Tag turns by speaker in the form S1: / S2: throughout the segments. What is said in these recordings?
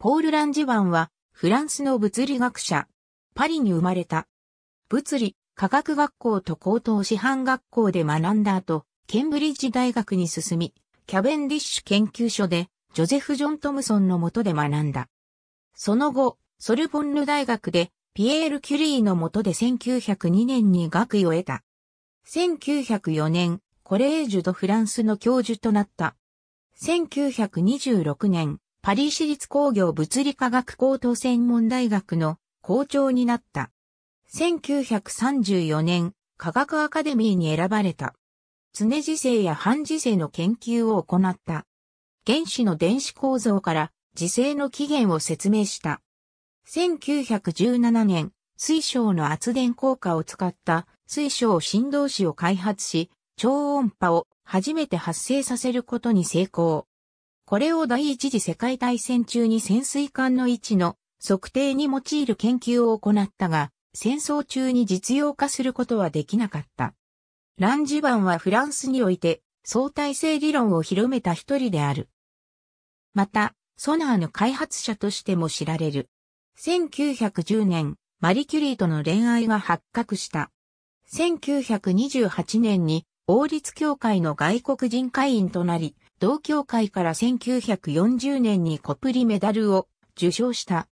S1: ポール・ランジバンは、フランスの物理学者。パリに生まれた。物理、科学学校と高等師範学校で学んだ後、ケンブリッジ大学に進み、キャベンディッシュ研究所で、ジョゼフ・ジョン・トムソンの下で学んだ。その後、ソルボンヌ大学で、ピエール・キュリーの下で1902年に学位を得た。1904年、コレージュ・ド・フランスの教授となった。1926年、パリ市立工業物理科学高等専門大学の校長になった。1934年、科学アカデミーに選ばれた。常時性や半時性の研究を行った。原子の電子構造から時性の起源を説明した。1917年、水晶の圧電効果を使った水晶振動子を開発し、超音波を初めて発生させることに成功。これを第一次世界大戦中に潜水艦の位置の測定に用いる研究を行ったが、戦争中に実用化することはできなかった。ランジバンはフランスにおいて相対性理論を広めた一人である。また、ソナーの開発者としても知られる。1910年、マリキュリーとの恋愛が発覚した。1928年に王立協会の外国人会員となり、同協会から1940年にコプリメダルを受賞した。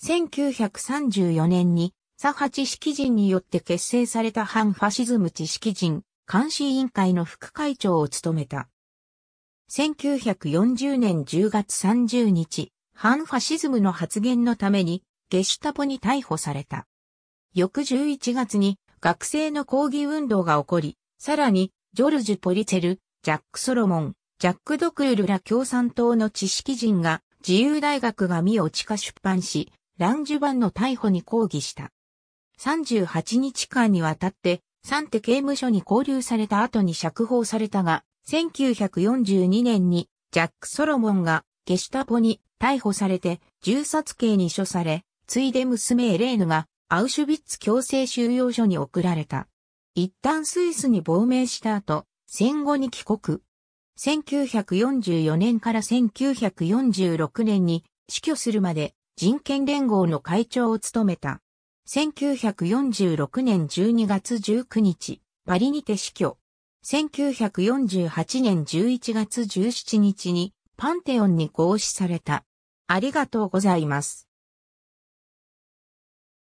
S1: 1934年に左八式識人によって結成された反ファシズム知識人監視委員会の副会長を務めた。1940年10月30日、反ファシズムの発言のためにゲシュタポに逮捕された。翌11月に学生の抗議運動が起こり、さらにジョルジュ・ポリツェル、ジャック・ソロモン、ジャック・ドクールら共産党の知識人が自由大学が身を地下出版し、ランジュバンの逮捕に抗議した。38日間にわたって、サンテ刑務所に拘留された後に釈放されたが、1942年にジャック・ソロモンがゲシュタポに逮捕されて銃殺刑に処され、ついで娘エレーヌがアウシュビッツ強制収容所に送られた。一旦スイスに亡命した後、戦後に帰国。1944年から1946年に死去するまで人権連合の会長を務めた。1946年12月19日、パリにて死去。1948年11月17日にパンテオンに合祀された。ありがとうございます。